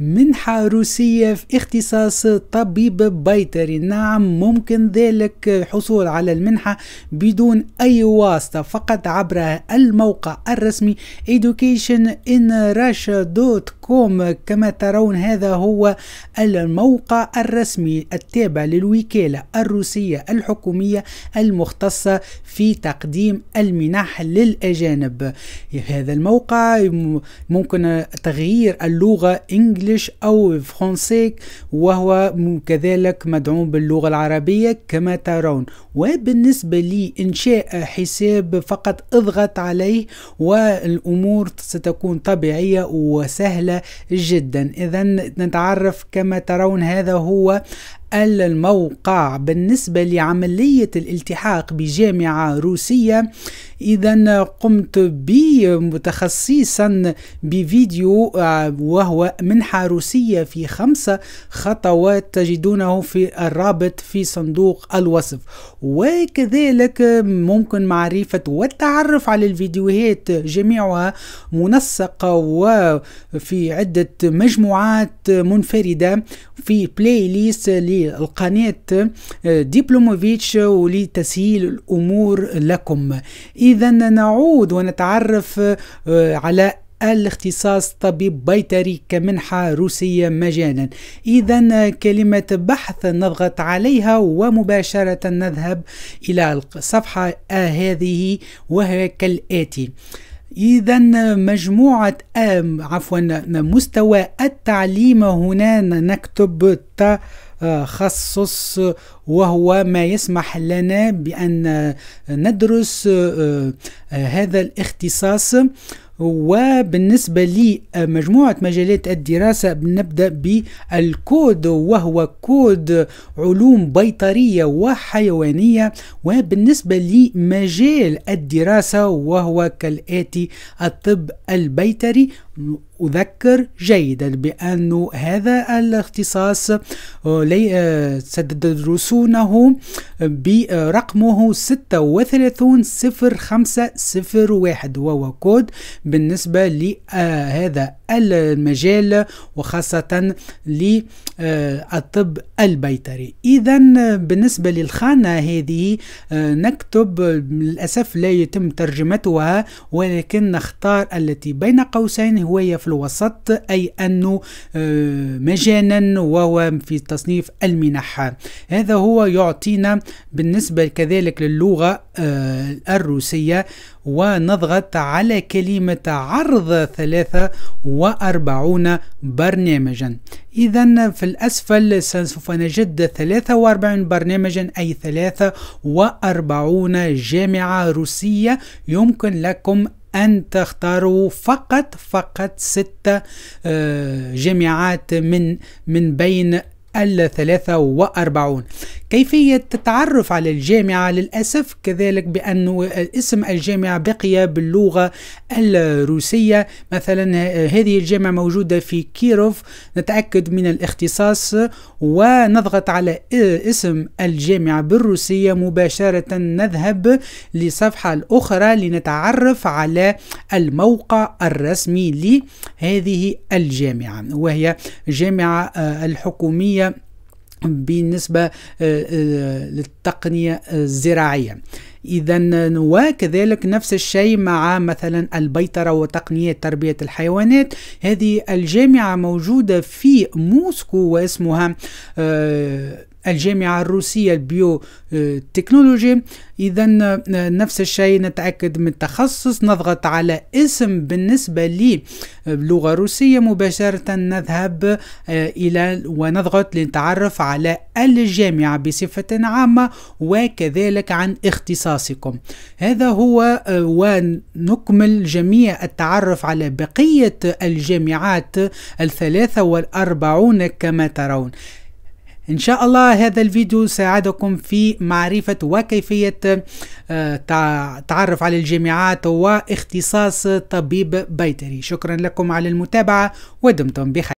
منحة روسية في اختصاص طبيب بيطري نعم ممكن ذلك الحصول على المنحة بدون أي واسطة فقط عبر الموقع الرسمي educationinrussia.com كما ترون هذا هو الموقع الرسمي التابع للوكالة الروسية الحكومية المختصة في تقديم المنح للأجانب هذا الموقع ممكن تغيير اللغة إنجليزية انجليش او فرونسي وهو كذلك مدعوم باللغة العربية كما ترون وبالنسبة لإنشاء حساب فقط اضغط عليه والأمور ستكون طبيعية وسهلة جدا إذا نتعرف كما ترون هذا هو الموقع بالنسبة لعملية الالتحاق بجامعة روسية إذا قمت بمتخصصا بفيديو آه، وهو منحة روسية في خمسة خطوات تجدونه في الرابط في صندوق الوصف وكذلك ممكن معرفة والتعرف على الفيديوهات جميعها منسقة وفي عدة مجموعات منفردة في بلاي ليست للقناة آه، ديبلوموفيتش ولتسهيل الأمور لكم إذا نعود ونتعرف آه، على الاختصاص طبيب بيطري كمنحة روسية مجانا إذا كلمة بحث نضغط عليها ومباشرة نذهب إلى الصفحة آه، هذه وهي كالآتي إذا مجموعة آه، عفوا مستوى التعليم هنا نكتب ت تخصص وهو ما يسمح لنا بأن ندرس آه، آه، هذا الاختصاص وبالنسبة لمجموعة آه، مجالات الدراسة نبدأ بالكود وهو كود علوم بيطرية وحيوانية وبالنسبة لمجال الدراسة وهو كالآتي الطب البيطري أذكر جيدا بأن هذا الاختصاص آه، آه، ستدرسونه برقمه 36051 وهو كود بالنسبة لهذا المجال وخاصة للطب البيطري إذا بالنسبة للخانة هذه نكتب للأسف لا يتم ترجمتها ولكن نختار التي بين قوسين هو في الوسط أي أنه مجانا وهو في تصنيف المنح هذا هو يعطينا بالنسبة كذلك للغة الروسية ونضغط على كلمة عرض ثلاثة و وأربعون برنامجا إذا في الأسفل سوف نجد ثلاثة وأربعون برنامجا أي ثلاثة وأربعون جامعة روسية يمكن لكم أن تختاروا فقط فقط ستة آه، جامعات من من بين ال 43 كيفية التعرف على الجامعة للأسف كذلك بأن اسم الجامعة بقي باللغة الروسية مثلا هذه الجامعة موجودة في كيروف نتأكد من الاختصاص ونضغط على اسم الجامعة بالروسية مباشرة نذهب لصفحة الأخرى لنتعرف على الموقع الرسمي لهذه الجامعة وهي جامعة الحكومية بالنسبة آه، آه، للتقنية آه، الزراعية إذا وكذلك نفس الشيء مع مثلا البيطرة وتقنية تربية الحيوانات هذه الجامعة موجودة في موسكو واسمها الجامعة الروسية البيو آه، تكنولوجي إذا آه، نفس الشيء نتأكد من التخصص نضغط على اسم بالنسبة لي آه، بلغة روسية مباشرة نذهب إلى ونضغط للتعرف على الجامعة بصفة عامة وكذلك عن اختصاصكم هذا هو ونكمل جميع التعرف على بقية الجامعات الثلاثة والأربعون كما ترون إن شاء الله هذا الفيديو ساعدكم في معرفة وكيفية آه، تعرف على الجامعات واختصاص طبيب بيطري شكرا لكم على المتابعة ودمتم بخير